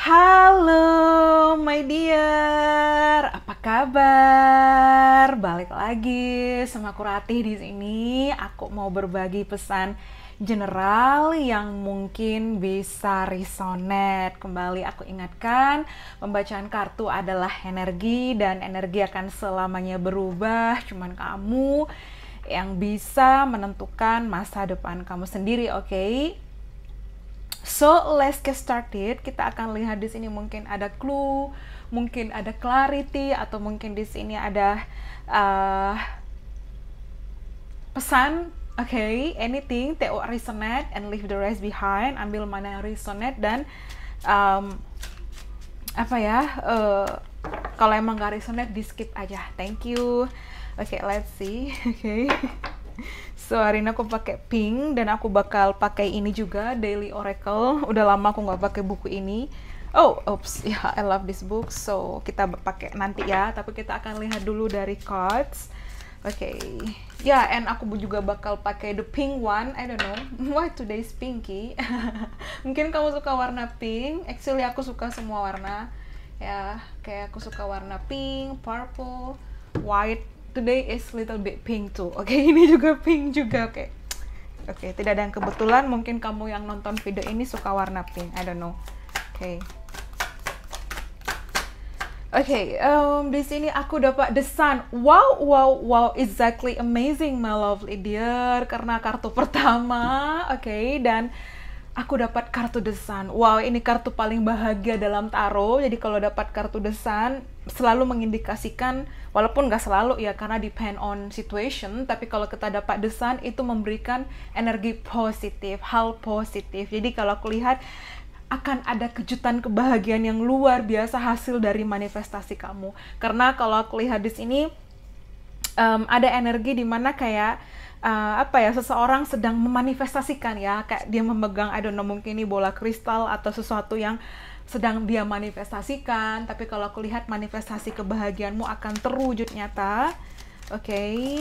Halo my dear, apa kabar? Balik lagi sama aku Ratih di sini. Aku mau berbagi pesan general yang mungkin bisa resonate. Kembali aku ingatkan, pembacaan kartu adalah energi dan energi akan selamanya berubah. Cuman kamu yang bisa menentukan masa depan kamu sendiri, oke? Okay? So let's get started. Kita akan lihat di sini mungkin ada clue, mungkin ada clarity, atau mungkin di sini ada uh, pesan. Oke, okay, anything, TO resonate and leave the rest behind. Ambil mana yang resonate dan um, apa ya? Uh, kalau emang gak resonate, di skip aja. Thank you. Oke, okay, let's see. Oke. Okay. So hari ini aku pakai pink dan aku bakal pakai ini juga Daily Oracle. Udah lama aku nggak pakai buku ini. Oh, oops, ya yeah, I love this book. So kita pakai nanti ya. Tapi kita akan lihat dulu dari cards. Oke, okay. ya, yeah, and aku juga bakal pakai the pink one. I don't know why today is pinky. Mungkin kamu suka warna pink. Actually aku suka semua warna. Ya, kayak aku suka warna pink, purple, white, today is little bit pink too oke okay, ini juga pink juga oke okay. oke okay, tidak ada yang kebetulan mungkin kamu yang nonton video ini suka warna pink I don't know oke okay. oke okay, um, di sini aku dapat the sun wow wow wow exactly amazing my lovely dear karena kartu pertama oke okay, dan aku dapat kartu desan. Wow, ini kartu paling bahagia dalam tarot. Jadi kalau dapat kartu desan, selalu mengindikasikan, walaupun nggak selalu ya, karena depend on situation, tapi kalau kita dapat desan, itu memberikan energi positif, hal positif. Jadi kalau aku lihat, akan ada kejutan kebahagiaan yang luar biasa hasil dari manifestasi kamu. Karena kalau aku lihat di sini, um, ada energi dimana kayak uh, apa ya seseorang sedang memanifestasikan ya kayak dia memegang I don't know mungkin ini bola kristal atau sesuatu yang sedang dia manifestasikan tapi kalau aku lihat manifestasi kebahagiaanmu akan terwujud nyata oke okay.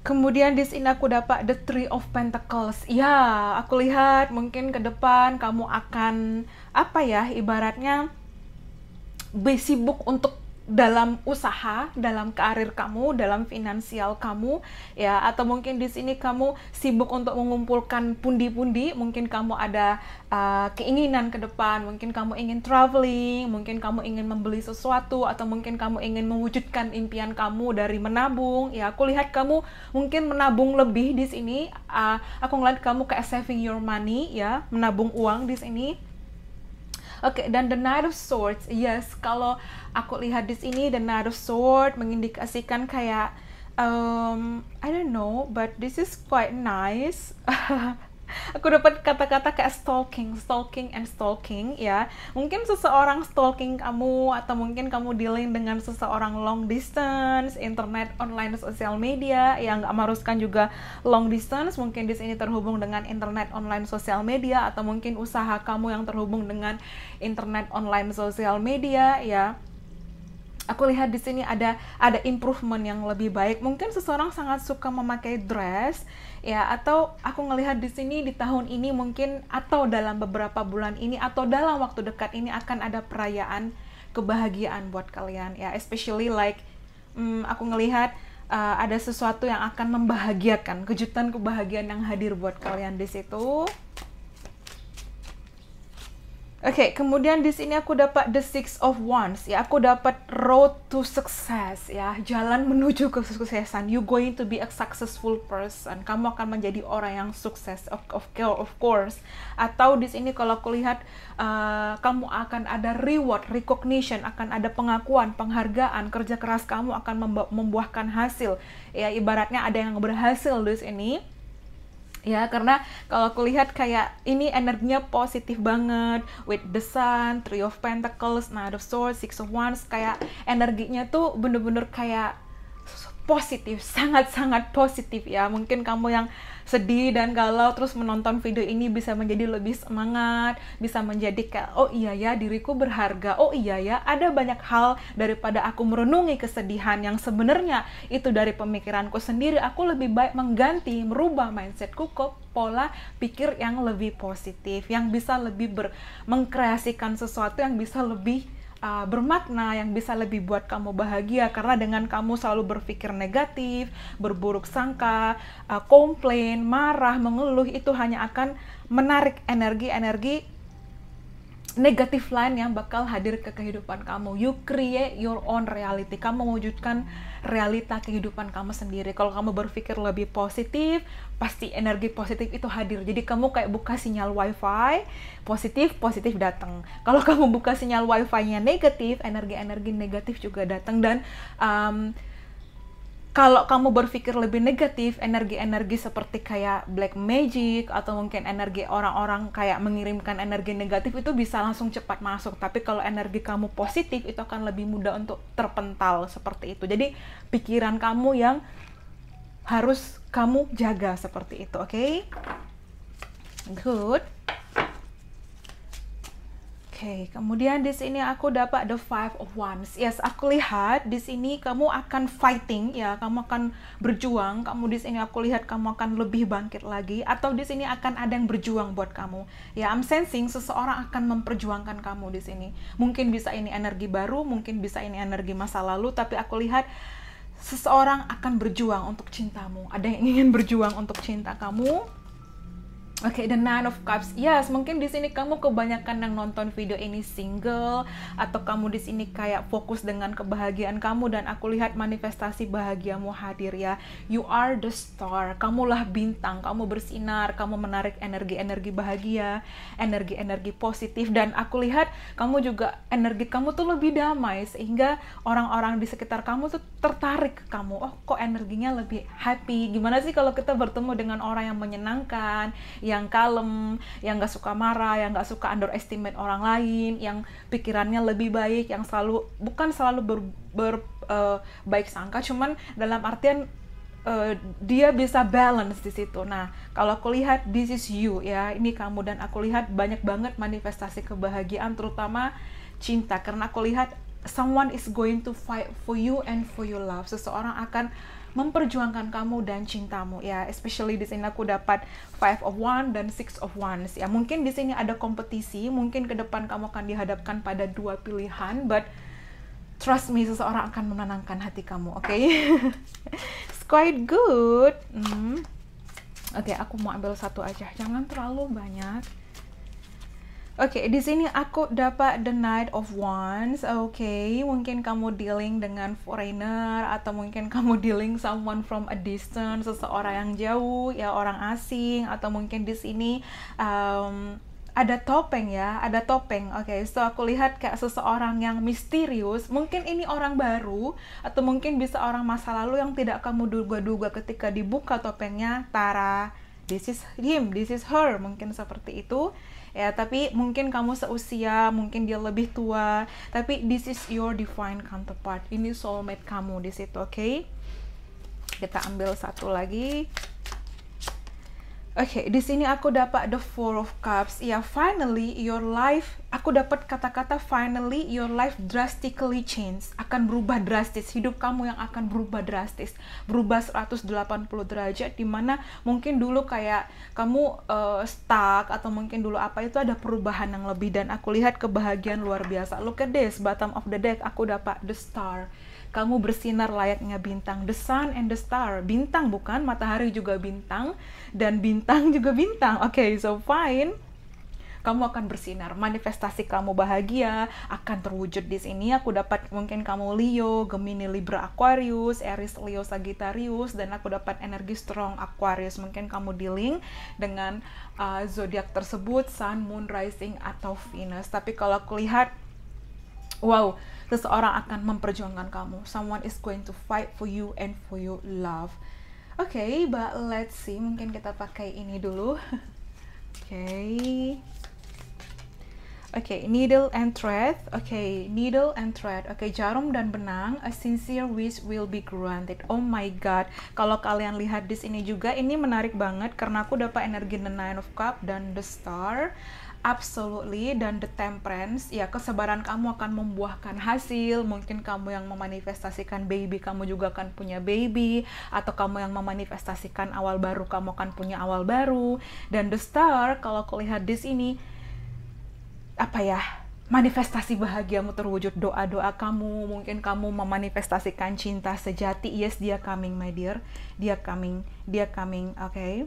Kemudian di sini aku dapat The Three of Pentacles. Ya, aku lihat mungkin ke depan kamu akan apa ya ibaratnya sibuk untuk dalam usaha, dalam karir kamu, dalam finansial kamu, ya, atau mungkin di sini kamu sibuk untuk mengumpulkan pundi-pundi, mungkin kamu ada uh, keinginan ke depan, mungkin kamu ingin traveling, mungkin kamu ingin membeli sesuatu, atau mungkin kamu ingin mewujudkan impian kamu dari menabung, ya, aku lihat kamu mungkin menabung lebih di sini, uh, aku ngeliat kamu kayak saving your money, ya, menabung uang di sini Oke, okay, dan the Knight of Swords. Yes, kalau aku lihat di sini the Knight of Swords mengindikasikan kayak um, I don't know, but this is quite nice. aku dapat kata-kata kayak stalking, stalking and stalking ya. Mungkin seseorang stalking kamu atau mungkin kamu dealing dengan seseorang long distance, internet, online, sosial media yang nggak meruskan juga long distance. Mungkin di sini terhubung dengan internet, online, sosial media atau mungkin usaha kamu yang terhubung dengan internet, online, sosial media ya aku lihat di sini ada ada improvement yang lebih baik. Mungkin seseorang sangat suka memakai dress ya atau aku ngelihat di sini di tahun ini mungkin atau dalam beberapa bulan ini atau dalam waktu dekat ini akan ada perayaan kebahagiaan buat kalian ya especially like hmm, aku ngelihat uh, ada sesuatu yang akan membahagiakan kejutan kebahagiaan yang hadir buat kalian di situ Oke, okay, kemudian di sini aku dapat the six of wands ya. Aku dapat road to success ya, jalan menuju kesuksesan. You going to be a successful person. Kamu akan menjadi orang yang sukses of of, of course. Atau di sini kalau aku lihat uh, kamu akan ada reward, recognition, akan ada pengakuan, penghargaan kerja keras kamu akan membuahkan hasil. Ya, ibaratnya ada yang berhasil di sini ya karena kalau aku lihat kayak ini energinya positif banget with the sun, three of pentacles, nine of swords, six of wands kayak energinya tuh bener-bener kayak positif sangat-sangat positif ya mungkin kamu yang sedih dan galau terus menonton video ini bisa menjadi lebih semangat bisa menjadi kayak oh iya ya diriku berharga oh iya ya ada banyak hal daripada aku merenungi kesedihan yang sebenarnya itu dari pemikiranku sendiri aku lebih baik mengganti merubah mindsetku ke pola pikir yang lebih positif yang bisa lebih ber mengkreasikan sesuatu yang bisa lebih uh, bermakna yang bisa lebih buat kamu bahagia karena dengan kamu selalu berpikir negatif, berburuk sangka, uh, komplain, marah, mengeluh itu hanya akan menarik energi-energi Negatif lain yang bakal hadir ke kehidupan kamu. You create your own reality. Kamu mewujudkan realita kehidupan kamu sendiri. Kalau kamu berpikir lebih positif, pasti energi positif itu hadir. Jadi kamu kayak buka sinyal wifi, positif, positif datang. Kalau kamu buka sinyal wifi-nya negatif, energi-energi negatif juga datang. Dan um, kalau kamu berpikir lebih negatif, energi-energi seperti kayak black magic atau mungkin energi orang-orang kayak mengirimkan energi negatif itu bisa langsung cepat masuk. Tapi kalau energi kamu positif itu akan lebih mudah untuk terpental seperti itu. Jadi pikiran kamu yang harus kamu jaga seperti itu, oke? Okay? Good. Oke, okay, kemudian di sini aku dapat the five of wands. Yes, aku lihat di sini kamu akan fighting ya, kamu akan berjuang. Kamu di sini aku lihat kamu akan lebih bangkit lagi atau di sini akan ada yang berjuang buat kamu. Ya, I'm sensing seseorang akan memperjuangkan kamu di sini. Mungkin bisa ini energi baru, mungkin bisa ini energi masa lalu, tapi aku lihat seseorang akan berjuang untuk cintamu. Ada yang ingin berjuang untuk cinta kamu Oke, okay, The Nine of Cups. Yes, mungkin di sini kamu kebanyakan yang nonton video ini single atau kamu di sini kayak fokus dengan kebahagiaan kamu dan aku lihat manifestasi bahagiamu hadir ya. You are the star. Kamulah bintang, kamu bersinar, kamu menarik energi-energi bahagia, energi-energi positif dan aku lihat kamu juga energi kamu tuh lebih damai sehingga orang-orang di sekitar kamu tuh tertarik ke kamu. Oh, kok energinya lebih happy. Gimana sih kalau kita bertemu dengan orang yang menyenangkan? yang kalem, yang gak suka marah, yang gak suka underestimate orang lain, yang pikirannya lebih baik, yang selalu bukan selalu berbaik ber uh, sangka, cuman dalam artian uh, dia bisa balance di situ. Nah, kalau aku lihat this is you ya, ini kamu dan aku lihat banyak banget manifestasi kebahagiaan terutama cinta karena aku lihat someone is going to fight for you and for your love. Seseorang akan memperjuangkan kamu dan cintamu ya especially di sini aku dapat five of one dan six of ones ya mungkin di sini ada kompetisi mungkin ke depan kamu akan dihadapkan pada dua pilihan but trust me seseorang akan menenangkan hati kamu oke okay? it's quite good mm. oke okay, aku mau ambil satu aja jangan terlalu banyak Oke, okay, di sini aku dapat the Knight of Wands. Oke, okay, mungkin kamu dealing dengan foreigner atau mungkin kamu dealing someone from a distance, seseorang yang jauh, ya orang asing atau mungkin di sini um, ada topeng ya, ada topeng. Oke, okay, so aku lihat kayak seseorang yang misterius, mungkin ini orang baru atau mungkin bisa orang masa lalu yang tidak kamu duga-duga ketika dibuka topengnya, tara, this is him, this is her, mungkin seperti itu ya tapi mungkin kamu seusia mungkin dia lebih tua tapi this is your divine counterpart ini soulmate kamu di situ oke okay? kita ambil satu lagi Oke, okay, di sini aku dapat the Four of Cups. Ya, yeah, finally your life, aku dapat kata-kata finally your life drastically change. Akan berubah drastis, hidup kamu yang akan berubah drastis. Berubah 180 derajat dimana mungkin dulu kayak kamu uh, stuck atau mungkin dulu apa itu ada perubahan yang lebih dan aku lihat kebahagiaan luar biasa. Look at this, bottom of the deck aku dapat the star kamu bersinar layaknya bintang. The sun and the star. Bintang bukan? Matahari juga bintang. Dan bintang juga bintang. Oke, okay, so fine kamu akan bersinar. Manifestasi kamu bahagia akan terwujud di sini. Aku dapat mungkin kamu Leo, Gemini, Libra, Aquarius, Aries, Leo, Sagittarius, dan aku dapat energi strong Aquarius. Mungkin kamu dealing dengan uh, zodiak tersebut, Sun, Moon, Rising, atau Venus. Tapi kalau aku lihat wow seseorang akan memperjuangkan kamu someone is going to fight for you and for your love oke okay, but let's see mungkin kita pakai ini dulu oke okay. Oke, okay, needle and thread. Oke, okay, needle and thread. Oke, okay, jarum dan benang. A sincere wish will be granted. Oh my god. Kalau kalian lihat di sini juga ini menarik banget karena aku dapat energi the nine of cup dan the star. Absolutely dan the temperance ya kesabaran kamu akan membuahkan hasil mungkin kamu yang memanifestasikan baby kamu juga akan punya baby atau kamu yang memanifestasikan awal baru kamu akan punya awal baru dan the star kalau aku lihat di sini apa ya manifestasi bahagiamu terwujud doa-doa kamu mungkin kamu memanifestasikan cinta sejati yes dia coming my dear dia coming dia coming oke okay?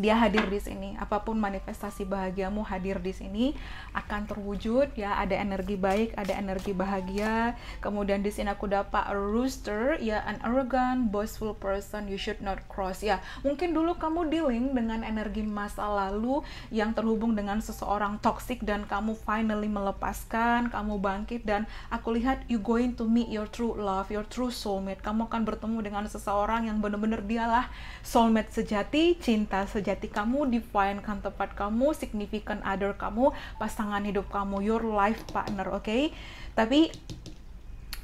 dia hadir di sini. Apapun manifestasi bahagiamu hadir di sini akan terwujud ya. Ada energi baik, ada energi bahagia. Kemudian di sini aku dapat a rooster ya an arrogant, boastful person you should not cross ya. Mungkin dulu kamu dealing dengan energi masa lalu yang terhubung dengan seseorang toxic dan kamu finally melepaskan, kamu bangkit dan aku lihat you going to meet your true love, your true soulmate. Kamu akan bertemu dengan seseorang yang benar-benar dialah soulmate sejati, cinta sejati jati kamu, define tempat kamu, significant other kamu, pasangan hidup kamu, your life partner, oke? Okay? Tapi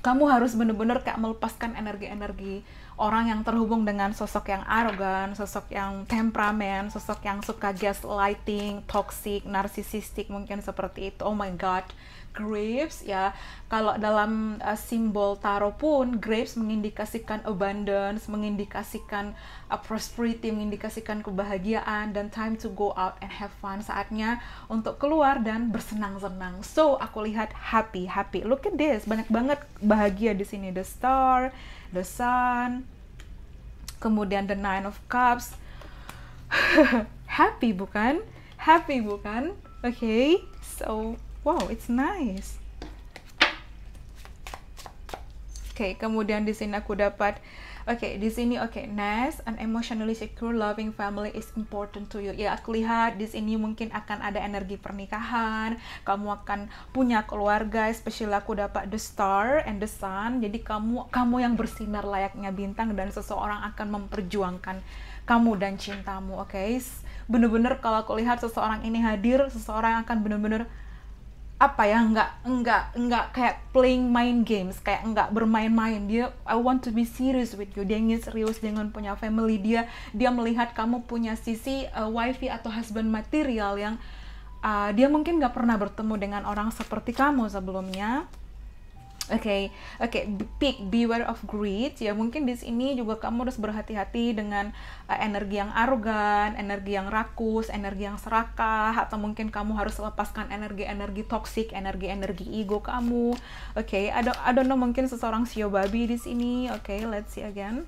kamu harus bener-bener kayak melepaskan energi-energi orang yang terhubung dengan sosok yang arogan, sosok yang temperamen, sosok yang suka gaslighting, toxic, narsisistik mungkin seperti itu. Oh my god, grapes ya. Kalau dalam uh, simbol tarot pun grapes mengindikasikan abundance, mengindikasikan uh, prosperity, mengindikasikan kebahagiaan dan time to go out and have fun. Saatnya untuk keluar dan bersenang-senang. So, aku lihat happy, happy. Look at this, banyak banget bahagia di sini the star The Sun, kemudian The Nine of Cups. Happy bukan? Happy bukan? Oke, okay. so wow, it's nice. Oke, okay, kemudian di sini aku dapat Oke, okay, di sini oke. Okay. nice an emotionally secure loving family is important to you. Ya, aku lihat di sini mungkin akan ada energi pernikahan, kamu akan punya keluarga, especially aku dapat the star and the sun. Jadi kamu kamu yang bersinar layaknya bintang dan seseorang akan memperjuangkan kamu dan cintamu, oke? Okay? Bener-bener kalau aku lihat seseorang ini hadir, seseorang akan bener-bener apa ya nggak nggak nggak kayak playing mind games kayak nggak bermain-main dia I want to be serious with you dia ingin serius dengan punya family dia dia melihat kamu punya sisi uh, eh, wifi atau husband material yang uh, dia mungkin nggak pernah bertemu dengan orang seperti kamu sebelumnya Oke, okay. oke, okay. pick beware of greed. Ya mungkin di sini juga kamu harus berhati-hati dengan uh, energi yang arogan, energi yang rakus, energi yang serakah, atau mungkin kamu harus lepaskan energi-energi toksik, energi-energi ego kamu. Oke, okay. ada ada no mungkin seseorang siobabi babi di sini. Oke, okay, let's see again.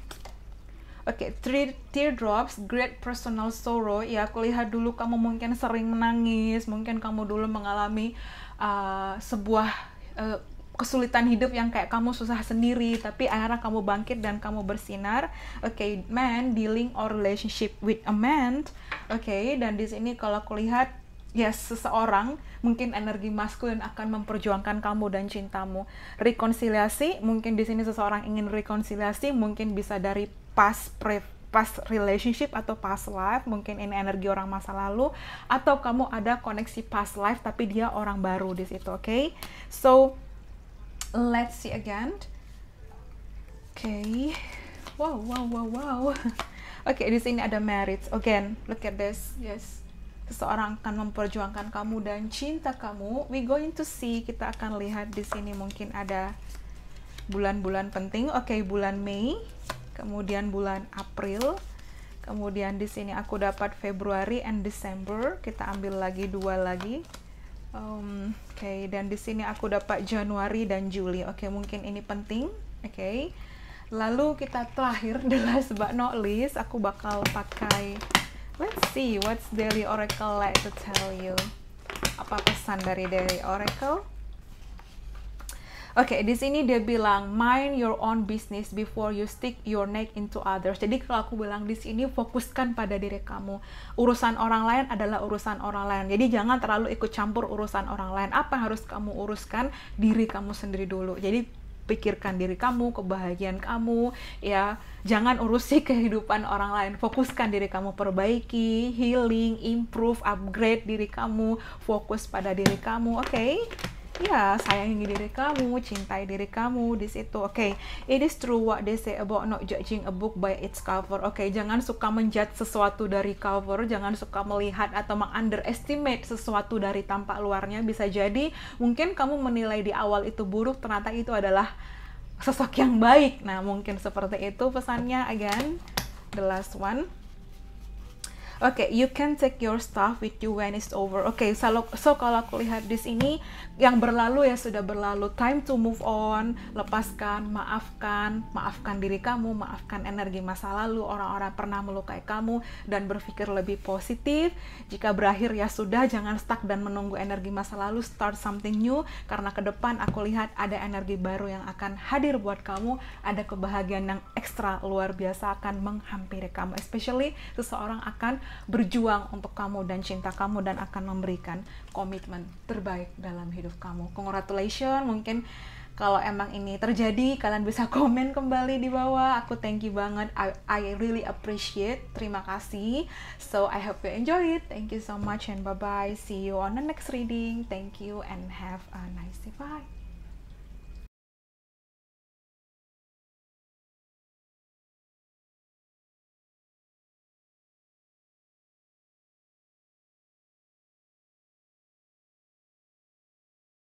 Oke, okay, three teardrops, great personal sorrow. Ya, aku lihat dulu kamu mungkin sering menangis, mungkin kamu dulu mengalami uh, sebuah uh, kesulitan hidup yang kayak kamu susah sendiri tapi akhirnya kamu bangkit dan kamu bersinar oke okay, man dealing or relationship with a man oke okay, dan di sini kalau aku lihat ya yes, seseorang mungkin energi maskulin akan memperjuangkan kamu dan cintamu rekonsiliasi mungkin di sini seseorang ingin rekonsiliasi mungkin bisa dari past pre past relationship atau past life, mungkin ini energi orang masa lalu, atau kamu ada koneksi past life tapi dia orang baru di situ, oke? Okay? So let's see again okay wow wow wow wow oke okay, di sini ada marriage again look at this yes seseorang akan memperjuangkan kamu dan cinta kamu we going to see kita akan lihat di sini mungkin ada bulan-bulan penting oke okay, bulan Mei kemudian bulan April kemudian di sini aku dapat Februari and Desember kita ambil lagi dua lagi Um, oke, okay, dan di sini aku dapat Januari dan Juli. Oke, okay, mungkin ini penting. Oke. Okay. Lalu kita terakhir the last but not least, aku bakal pakai let's see what's daily oracle like to tell you. Apa pesan dari daily oracle? Oke, okay, di sini dia bilang mind your own business before you stick your neck into others. Jadi kalau aku bilang di sini fokuskan pada diri kamu. Urusan orang lain adalah urusan orang lain. Jadi jangan terlalu ikut campur urusan orang lain. Apa yang harus kamu uruskan diri kamu sendiri dulu. Jadi pikirkan diri kamu, kebahagiaan kamu, ya. Jangan urusi kehidupan orang lain. Fokuskan diri kamu, perbaiki, healing, improve, upgrade diri kamu, fokus pada diri kamu, oke? Okay? ya sayangi diri kamu cintai diri kamu di situ oke okay. it is true what they say about not judging a book by its cover oke okay. jangan suka menjudge sesuatu dari cover jangan suka melihat atau mengunderestimate sesuatu dari tampak luarnya bisa jadi mungkin kamu menilai di awal itu buruk ternyata itu adalah sosok yang baik nah mungkin seperti itu pesannya again the last one Oke, okay, you can take your stuff with you when it's over. Oke, okay, so, so kalau aku lihat di sini yang berlalu ya sudah berlalu. Time to move on, lepaskan, maafkan, maafkan diri kamu, maafkan energi masa lalu, orang-orang pernah melukai kamu dan berpikir lebih positif. Jika berakhir ya sudah, jangan stuck dan menunggu energi masa lalu, start something new karena ke depan aku lihat ada energi baru yang akan hadir buat kamu, ada kebahagiaan yang ekstra luar biasa akan menghampiri kamu. Especially seseorang akan berjuang untuk kamu dan cinta kamu dan akan memberikan komitmen terbaik dalam hidup kamu. Congratulations, mungkin kalau emang ini terjadi kalian bisa komen kembali di bawah aku thank you banget I, I really appreciate terima kasih so I hope you enjoy it thank you so much and bye bye see you on the next reading thank you and have a nice day bye